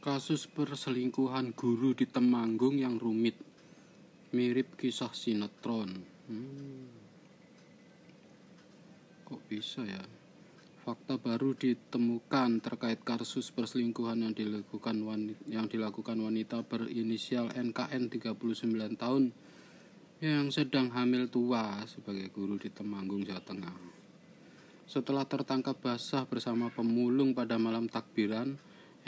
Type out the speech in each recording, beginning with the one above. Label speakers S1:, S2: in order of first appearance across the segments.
S1: Kasus perselingkuhan guru di Temanggung yang rumit Mirip kisah sinetron hmm. Kok bisa ya Fakta baru ditemukan terkait kasus perselingkuhan yang dilakukan wanita, yang dilakukan wanita berinisial NKN 39 tahun yang sedang hamil tua sebagai guru di Temanggung, Jawa Tengah. Setelah tertangkap basah bersama pemulung pada malam takbiran,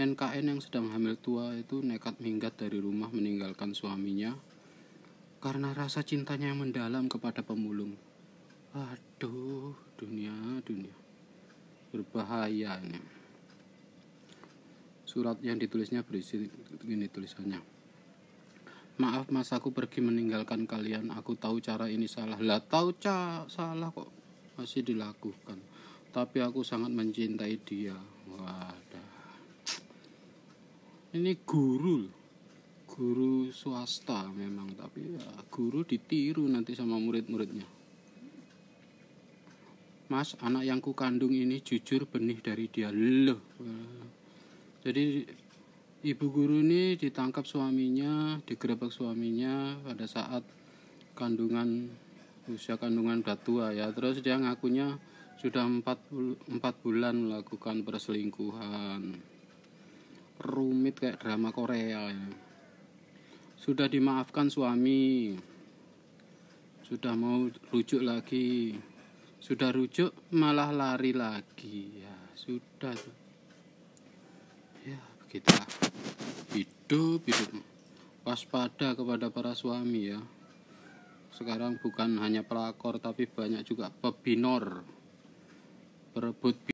S1: NKN yang sedang hamil tua itu nekat minggat dari rumah meninggalkan suaminya karena rasa cintanya yang mendalam kepada pemulung. Aduh, dunia, dunia. Berbahaya ini. Surat yang ditulisnya berisi ini tulisannya. Maaf mas aku pergi meninggalkan kalian. Aku tahu cara ini salah. Lah tahu ca salah kok masih dilakukan. Tapi aku sangat mencintai dia. Wah, ini guru guru swasta memang tapi ya, guru ditiru nanti sama murid-muridnya mas anak yang ku kandung ini jujur benih dari dia loh jadi ibu guru ini ditangkap suaminya digerebek suaminya pada saat kandungan usia kandungan udah tua ya terus dia ngakunya sudah 4, 4 bulan melakukan perselingkuhan rumit kayak drama Korea ya. Sudah dimaafkan suami. Sudah mau rujuk lagi. Sudah rujuk malah lari lagi. Ya, sudah Ya, begitulah. Hidup, hidup. Waspada kepada para suami ya. Sekarang bukan hanya pelakor tapi banyak juga pebinor. Berebut